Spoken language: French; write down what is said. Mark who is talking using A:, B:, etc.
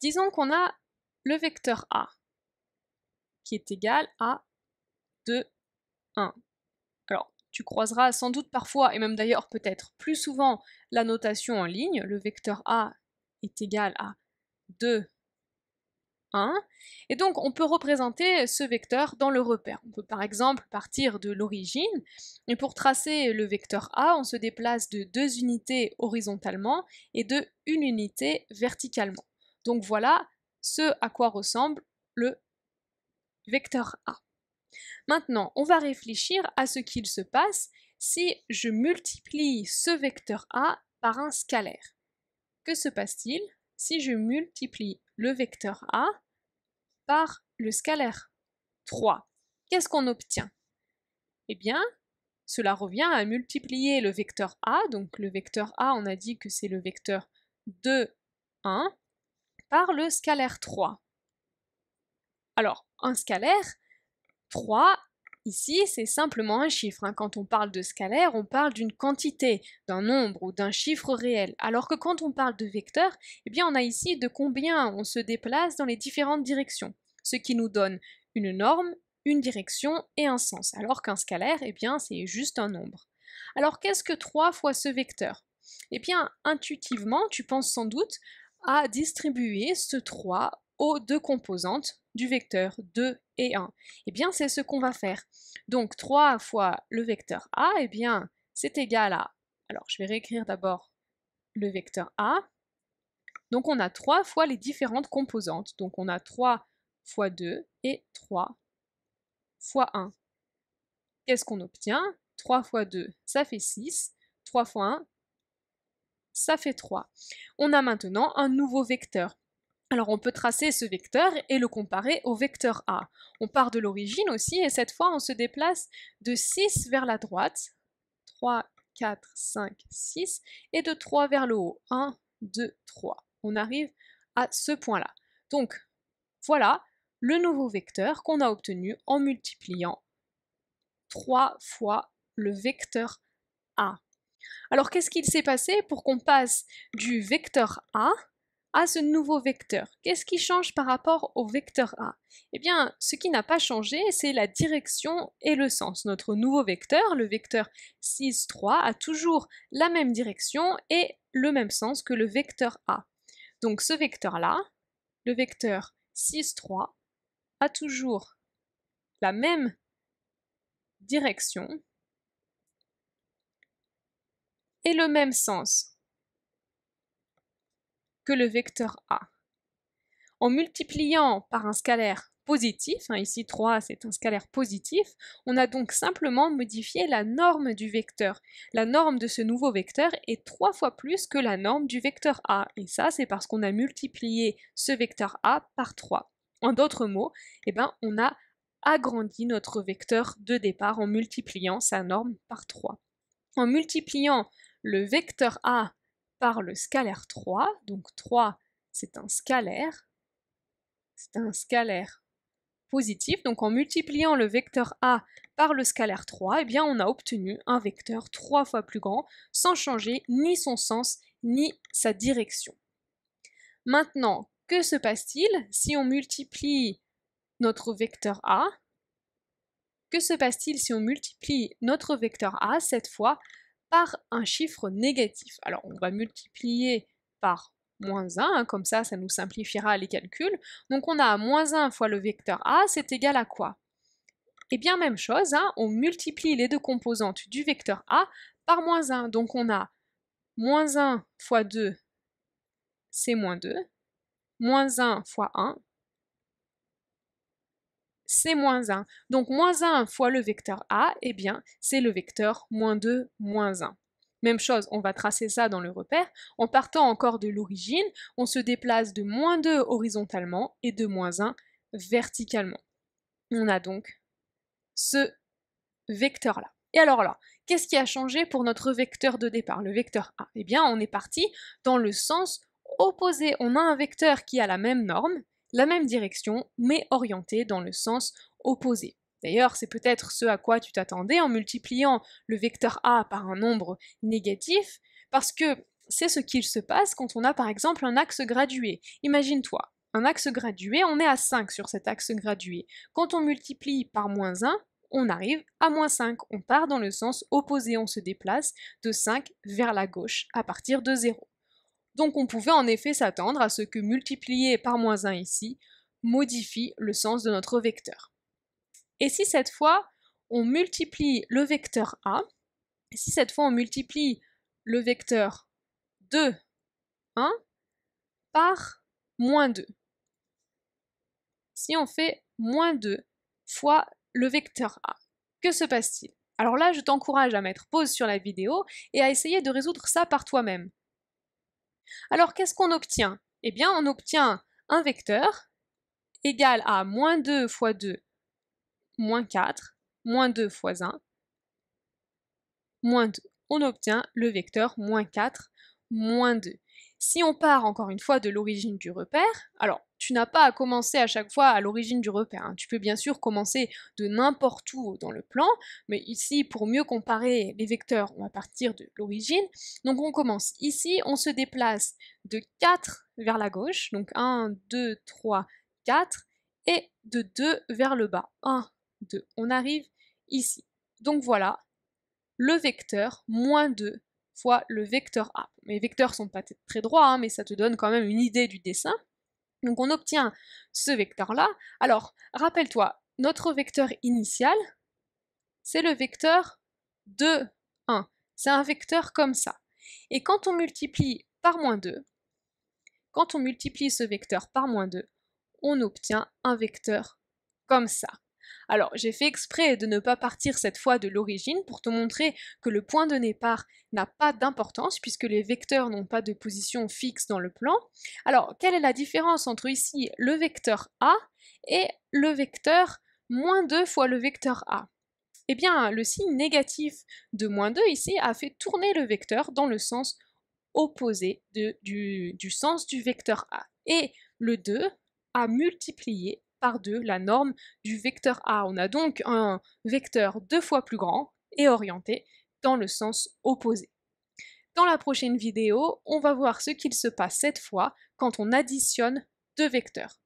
A: Disons qu'on a le vecteur A qui est égal à 2, 1. Alors, tu croiseras sans doute parfois, et même d'ailleurs peut-être plus souvent, la notation en ligne. Le vecteur A est égal à 2, 1. Et donc, on peut représenter ce vecteur dans le repère. On peut par exemple partir de l'origine. Et pour tracer le vecteur A, on se déplace de deux unités horizontalement et de une unité verticalement. Donc voilà ce à quoi ressemble le vecteur A. Maintenant, on va réfléchir à ce qu'il se passe si je multiplie ce vecteur A par un scalaire. Que se passe-t-il si je multiplie le vecteur A par le scalaire 3 Qu'est-ce qu'on obtient Eh bien, cela revient à multiplier le vecteur A, donc le vecteur A, on a dit que c'est le vecteur 2, 1, par le scalaire 3. Alors, un scalaire 3, ici, c'est simplement un chiffre. Hein. Quand on parle de scalaire, on parle d'une quantité, d'un nombre ou d'un chiffre réel. Alors que quand on parle de vecteur, eh bien, on a ici de combien on se déplace dans les différentes directions, ce qui nous donne une norme, une direction et un sens. Alors qu'un scalaire, eh bien, c'est juste un nombre. Alors qu'est-ce que 3 fois ce vecteur eh bien, intuitivement, tu penses sans doute à distribuer ce 3 aux deux composantes du vecteur 2 et 1 Et eh bien, c'est ce qu'on va faire. Donc 3 fois le vecteur A, et eh bien, c'est égal à... Alors, je vais réécrire d'abord le vecteur A. Donc on a 3 fois les différentes composantes. Donc on a 3 fois 2 et 3 fois 1. Qu'est-ce qu'on obtient 3 fois 2, ça fait 6. 3 fois 1, ça fait 3. On a maintenant un nouveau vecteur. Alors on peut tracer ce vecteur et le comparer au vecteur A. On part de l'origine aussi et cette fois on se déplace de 6 vers la droite, 3, 4, 5, 6, et de 3 vers le haut, 1, 2, 3. On arrive à ce point-là. Donc voilà le nouveau vecteur qu'on a obtenu en multipliant 3 fois le vecteur A. Alors qu'est-ce qu'il s'est passé pour qu'on passe du vecteur A à ce nouveau vecteur Qu'est-ce qui change par rapport au vecteur A Eh bien, ce qui n'a pas changé, c'est la direction et le sens. Notre nouveau vecteur, le vecteur 6,3, a toujours la même direction et le même sens que le vecteur A. Donc ce vecteur-là, le vecteur 6,3, a toujours la même direction et le même sens que le vecteur A. En multipliant par un scalaire positif, hein, ici 3 c'est un scalaire positif, on a donc simplement modifié la norme du vecteur. La norme de ce nouveau vecteur est 3 fois plus que la norme du vecteur A, et ça c'est parce qu'on a multiplié ce vecteur A par 3. En d'autres mots, eh ben, on a agrandi notre vecteur de départ en multipliant sa norme par 3. En multipliant le vecteur A par le scalaire 3, donc 3 c'est un scalaire, c'est un scalaire positif, donc en multipliant le vecteur A par le scalaire 3, eh bien on a obtenu un vecteur 3 fois plus grand sans changer ni son sens ni sa direction. Maintenant, que se passe-t-il si on multiplie notre vecteur A que se passe-t-il si on multiplie notre vecteur A, cette fois, par un chiffre négatif. Alors on va multiplier par moins 1, hein, comme ça, ça nous simplifiera les calculs. Donc on a moins 1 fois le vecteur A, c'est égal à quoi Eh bien même chose, hein, on multiplie les deux composantes du vecteur A par moins 1. Donc on a moins 1 fois 2, c'est moins 2, moins 1 fois 1, c'est moins 1. Donc moins 1 fois le vecteur A, eh bien, c'est le vecteur moins 2, moins 1. Même chose, on va tracer ça dans le repère. En partant encore de l'origine, on se déplace de moins 2 horizontalement et de moins 1 verticalement. On a donc ce vecteur-là. Et alors là, qu'est-ce qui a changé pour notre vecteur de départ, le vecteur A Eh bien, on est parti dans le sens opposé. On a un vecteur qui a la même norme, la même direction, mais orientée dans le sens opposé. D'ailleurs, c'est peut-être ce à quoi tu t'attendais en multipliant le vecteur A par un nombre négatif, parce que c'est ce qu'il se passe quand on a par exemple un axe gradué. Imagine-toi, un axe gradué, on est à 5 sur cet axe gradué. Quand on multiplie par moins 1, on arrive à moins 5. On part dans le sens opposé, on se déplace de 5 vers la gauche à partir de 0. Donc on pouvait en effet s'attendre à ce que multiplier par moins 1 ici modifie le sens de notre vecteur. Et si cette fois on multiplie le vecteur A, si cette fois on multiplie le vecteur 2, 1 par moins 2. Si on fait moins 2 fois le vecteur A, que se passe-t-il Alors là, je t'encourage à mettre pause sur la vidéo et à essayer de résoudre ça par toi-même. Alors qu'est-ce qu'on obtient Eh bien, on obtient un vecteur égal à moins 2 fois 2, moins 4, moins 2 fois 1, moins 2. On obtient le vecteur moins 4 moins 2. Si on part encore une fois de l'origine du repère, alors tu n'as pas à commencer à chaque fois à l'origine du repère. Hein. Tu peux bien sûr commencer de n'importe où dans le plan, mais ici, pour mieux comparer les vecteurs, on va partir de l'origine. Donc on commence ici, on se déplace de 4 vers la gauche, donc 1, 2, 3, 4, et de 2 vers le bas, 1, 2. On arrive ici. Donc voilà, le vecteur moins 2 fois le vecteur A. Mes vecteurs ne sont pas très droits, hein, mais ça te donne quand même une idée du dessin. Donc on obtient ce vecteur-là. Alors, rappelle-toi, notre vecteur initial, c'est le vecteur 2, 1. C'est un vecteur comme ça. Et quand on multiplie par moins 2, quand on multiplie ce vecteur par moins 2, on obtient un vecteur comme ça. Alors j'ai fait exprès de ne pas partir cette fois de l'origine pour te montrer que le point de départ n'a pas d'importance puisque les vecteurs n'ont pas de position fixe dans le plan. Alors quelle est la différence entre ici le vecteur A et le vecteur moins 2 fois le vecteur A Eh bien le signe négatif de moins 2 ici a fait tourner le vecteur dans le sens opposé du, du sens du vecteur A. Et le 2 a multiplié par 2 la norme du vecteur A. On a donc un vecteur deux fois plus grand et orienté dans le sens opposé. Dans la prochaine vidéo, on va voir ce qu'il se passe cette fois quand on additionne deux vecteurs.